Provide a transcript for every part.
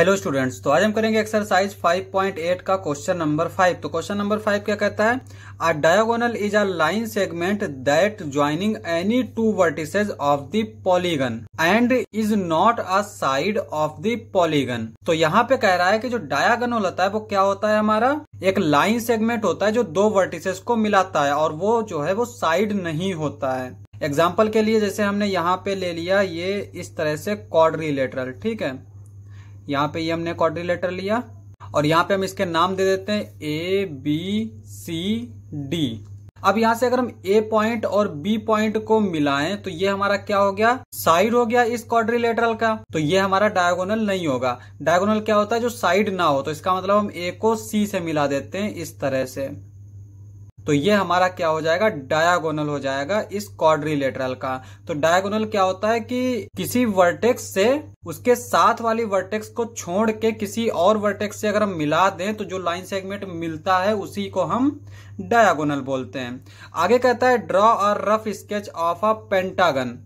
hello students तो आज हम करेंगे एक्सरसाइज 5.8 का क्वेश्चन नंबर 5 तो क्वेश्चन नंबर 5 क्या कहता है a diagonal is a line segment that joining any two vertices of the polygon and is not a side of the polygon तो यहाँ पे कह रहा है कि जो डायागोनल होता है वो क्या होता है हमारा एक लाइन सेगमेंट होता है जो दो वर्टिसेस को मिलाता है और वो जो है वो साइड नहीं होता है एग्जाम्पल के लिए जैसे हमने यहाँ पे ले लिया ये इस तरह से कॉड ठीक है यहाँ पे ये हमने क्वाड्रिलेटर लिया और यहाँ पे हम इसके नाम दे देते हैं ए बी सी डी अब यहां से अगर हम ए पॉइंट और बी पॉइंट को मिलाएं तो ये हमारा क्या हो गया साइड हो गया इस क्वाड्रिलेटरल का तो ये हमारा डायगोनल नहीं होगा डायगोनल क्या होता है जो साइड ना हो तो इसका मतलब हम ए को सी से मिला देते हैं इस तरह से तो ये हमारा क्या हो जाएगा डायागोनल हो जाएगा इस क्वाड्रिलेटरल का तो डायागोनल क्या होता है कि किसी वर्टेक्स से उसके साथ वाली वर्टेक्स को छोड़ के किसी और वर्टेक्स से अगर हम मिला दें तो जो लाइन सेगमेंट मिलता है उसी को हम डायागोनल बोलते हैं आगे कहता है ड्रॉ और rough sketch of a pentagon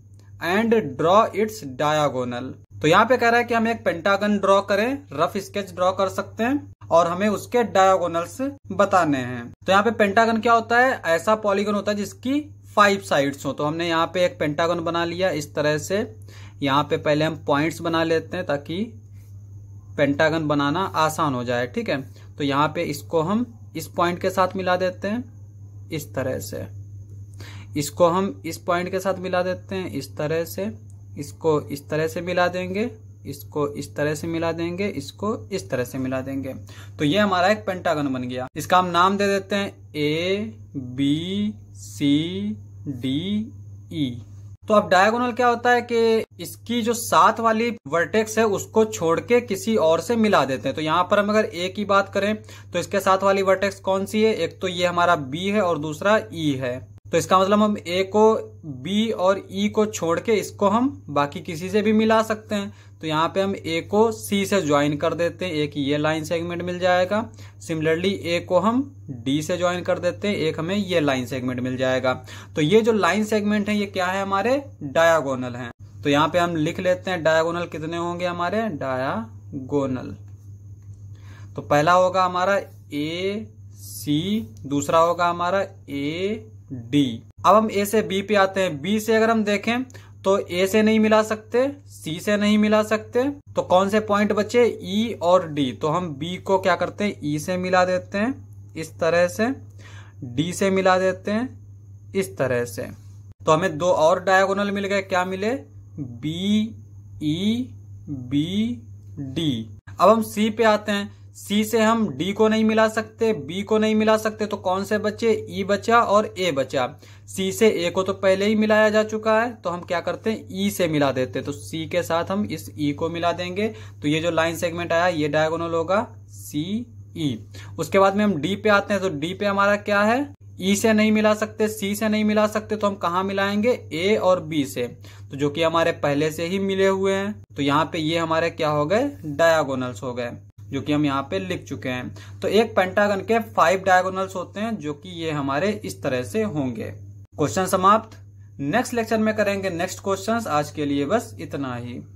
and draw its diagonal तो यहाँ पे कह रहा है कि हम एक पेंटागन ड्रॉ करें रफ स्केच ड्रॉ कर सकते हैं और हमें उसके डायोगोनल्स बताने हैं तो यहाँ पे पेंटागन क्या होता है ऐसा पॉलीगन होता है जिसकी फाइव साइड्स हो तो हमने यहाँ पे एक पेंटागन बना लिया इस तरह से यहाँ पे पहले हम पॉइंट्स बना लेते हैं ताकि पेंटागन बनाना आसान हो जाए ठीक है तो यहाँ पे इसको हम इस पॉइंट के साथ मिला देते हैं इस तरह से इसको हम इस पॉइंट के साथ मिला देते हैं इस तरह से इसको इस तरह से मिला देंगे इसको इस तरह से मिला देंगे इसको इस तरह से मिला देंगे तो ये हमारा एक पेंटागन बन गया इसका हम नाम दे देते हैं A B C D E तो अब डायगोनल क्या होता है कि इसकी जो सात वाली वर्टेक्स है उसको छोड़ के किसी और से मिला देते हैं तो यहाँ पर हम अगर ए की बात करें तो इसके साथ वाली वर्टेक्स कौन सी है एक तो ये हमारा बी है और दूसरा ई e है तो इसका मतलब हम ए को बी और ई e को छोड़ के इसको हम बाकी किसी से भी मिला सकते हैं तो यहाँ पे हम ए को सी से ज्वाइन कर देते हैं एक ये लाइन सेगमेंट मिल जाएगा सिमिलरली ए को हम डी से ज्वाइन कर देते हैं एक हमें ये लाइन सेगमेंट मिल जाएगा तो ये जो लाइन सेगमेंट है ये क्या है हमारे डायागोनल है तो यहाँ पे हम लिख लेते हैं डायागोनल कितने होंगे हमारे डायागोनल तो पहला होगा हमारा ए सी दूसरा होगा हमारा ए डी अब हम ए से बी पे आते हैं बी से अगर हम देखें तो ए से नहीं मिला सकते सी से नहीं मिला सकते तो कौन से पॉइंट बचे ई e और डी तो हम बी को क्या करते हैं ई e से मिला देते हैं इस तरह से डी से मिला देते हैं इस तरह से तो हमें दो और डायगोनल मिल गए क्या मिले बी ई बी डी अब हम सी पे आते हैं सी से हम डी को नहीं मिला सकते बी को नहीं मिला सकते तो कौन से बचे ई e बचा और ए बचा सी से ए को तो पहले ही मिलाया जा चुका है तो हम क्या करते हैं ई e से मिला देते हैं तो सी के साथ हम इस ई e को मिला देंगे तो ये जो लाइन सेगमेंट आया ये डायगोनल होगा सी ई उसके बाद में हम डी पे आते हैं तो डी पे हमारा क्या है ई e से नहीं मिला सकते सी से नहीं मिला सकते तो हम कहा मिलाएंगे ए और बी से तो जो कि हमारे पहले से ही मिले हुए हैं तो यहाँ पे ये हमारे क्या हो गए डायागोनल्स हो गए जो कि हम यहाँ पे लिख चुके हैं तो एक पेंटागन के फाइव डायगोनल्स होते हैं जो कि ये हमारे इस तरह से होंगे क्वेश्चन समाप्त नेक्स्ट लेक्चर में करेंगे नेक्स्ट क्वेश्चंस आज के लिए बस इतना ही